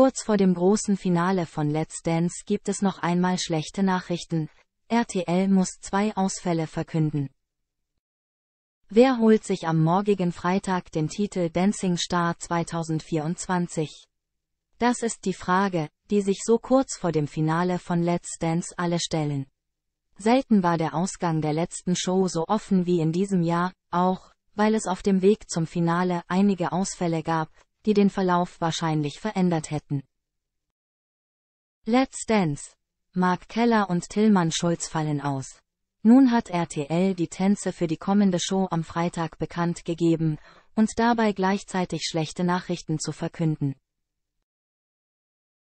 Kurz vor dem großen Finale von Let's Dance gibt es noch einmal schlechte Nachrichten, RTL muss zwei Ausfälle verkünden. Wer holt sich am morgigen Freitag den Titel Dancing Star 2024? Das ist die Frage, die sich so kurz vor dem Finale von Let's Dance alle stellen. Selten war der Ausgang der letzten Show so offen wie in diesem Jahr, auch weil es auf dem Weg zum Finale einige Ausfälle gab, die den Verlauf wahrscheinlich verändert hätten. Let's Dance. Mark Keller und Tillmann Schulz fallen aus. Nun hat RTL die Tänze für die kommende Show am Freitag bekannt gegeben und dabei gleichzeitig schlechte Nachrichten zu verkünden.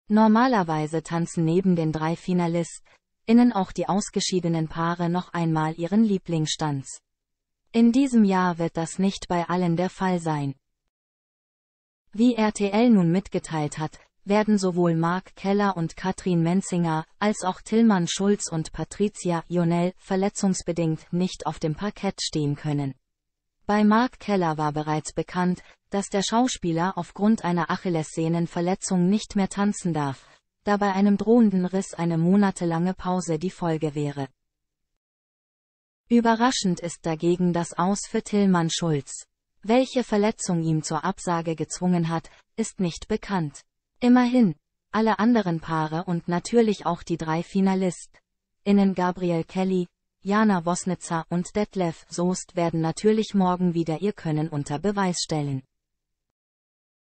Normalerweise tanzen neben den drei FinalistInnen auch die ausgeschiedenen Paare noch einmal ihren Lieblingsstanz. In diesem Jahr wird das nicht bei allen der Fall sein. Wie RTL nun mitgeteilt hat, werden sowohl Mark Keller und Katrin Menzinger, als auch Tillmann Schulz und Patricia Jonell verletzungsbedingt nicht auf dem Parkett stehen können. Bei Mark Keller war bereits bekannt, dass der Schauspieler aufgrund einer Achillessehnenverletzung nicht mehr tanzen darf, da bei einem drohenden Riss eine monatelange Pause die Folge wäre. Überraschend ist dagegen das Aus für Tillmann Schulz. Welche Verletzung ihm zur Absage gezwungen hat, ist nicht bekannt. Immerhin, alle anderen Paare und natürlich auch die drei Finalist-Innen Gabriel Kelly, Jana Wosnitzer und Detlef Soest werden natürlich morgen wieder ihr Können unter Beweis stellen.